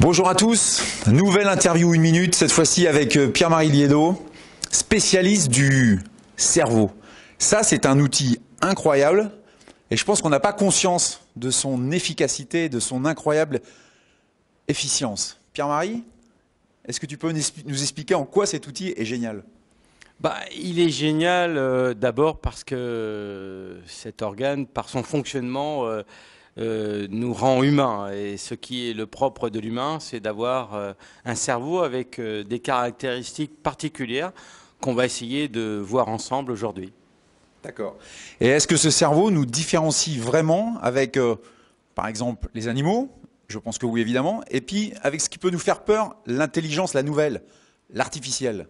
Bonjour à tous, nouvelle interview une minute, cette fois-ci avec euh, Pierre-Marie Liedo, spécialiste du cerveau. Ça, c'est un outil incroyable et je pense qu'on n'a pas conscience de son efficacité, de son incroyable efficience. Pierre-Marie, est-ce que tu peux nous expliquer en quoi cet outil est génial bah, il est génial euh, d'abord parce que cet organe, par son fonctionnement, euh, euh, nous rend humains. Et ce qui est le propre de l'humain, c'est d'avoir euh, un cerveau avec euh, des caractéristiques particulières qu'on va essayer de voir ensemble aujourd'hui. D'accord. Et est-ce que ce cerveau nous différencie vraiment avec, par exemple, les animaux Je pense que oui, évidemment. Et puis, avec ce qui peut nous faire peur, l'intelligence, la nouvelle, l'artificielle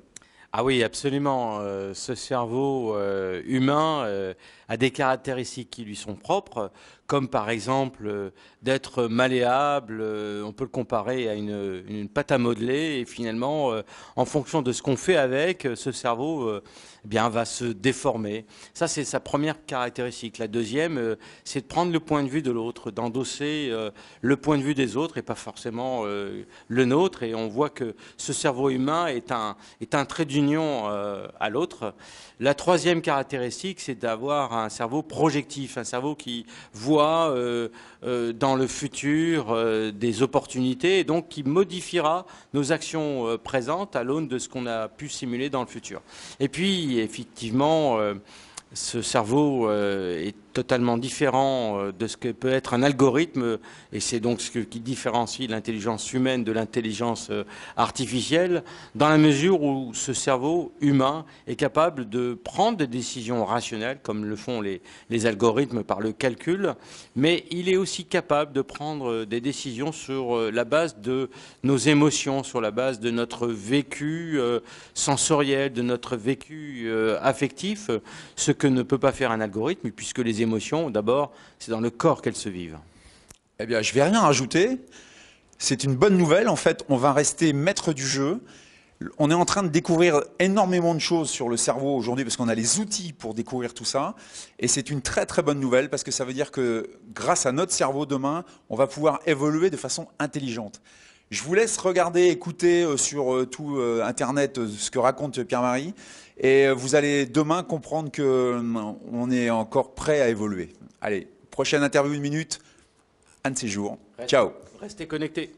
ah oui, absolument. Euh, ce cerveau euh, humain euh, a des caractéristiques qui lui sont propres, comme par exemple d'être malléable. on peut le comparer à une, pâte à modeler et finalement, en fonction de ce qu'on fait avec, ce cerveau eh bien, va se déformer. Ça, c'est sa première caractéristique. La deuxième, c'est de prendre le point de vue de l'autre, d'endosser le point de vue des autres et pas forcément le nôtre. Et on voit que ce cerveau humain est un, est un trait du euh, à l'autre. La troisième caractéristique, c'est d'avoir un cerveau projectif, un cerveau qui voit euh, euh, dans le futur des opportunités et donc qui modifiera nos actions présentes à l'aune de ce qu'on a pu simuler dans le futur. Et puis, effectivement, ce cerveau est totalement différent euh, de ce que peut être un algorithme, euh, et c'est donc ce qui différencie l'intelligence humaine de l'intelligence euh, artificielle, dans la mesure où ce cerveau humain est capable de prendre des décisions rationnelles, comme le font les, les algorithmes par le calcul, mais il est aussi capable de prendre des décisions sur la base de nos émotions, sur la base de notre vécu sensoriel, de notre vécu affectif, ce que ne peut pas faire un algorithme, puisque les émotions d'abord, c'est dans le corps qu'elles se vivent. Eh bien, je vais rien ajouter. C'est une bonne nouvelle. En fait, on va rester maître du jeu. On est en train de découvrir énormément de choses sur le cerveau aujourd'hui parce qu'on a les outils pour découvrir tout ça. Et c'est une très très bonne nouvelle parce que ça veut dire que grâce à notre cerveau demain, on va pouvoir évoluer de façon intelligente. Je vous laisse regarder, écouter euh, sur euh, tout euh, Internet ce que raconte Pierre-Marie. Et vous allez demain comprendre qu'on est encore prêt à évoluer. Allez, prochaine interview, une minute. Un de ces jours. Ciao. Restez connectés.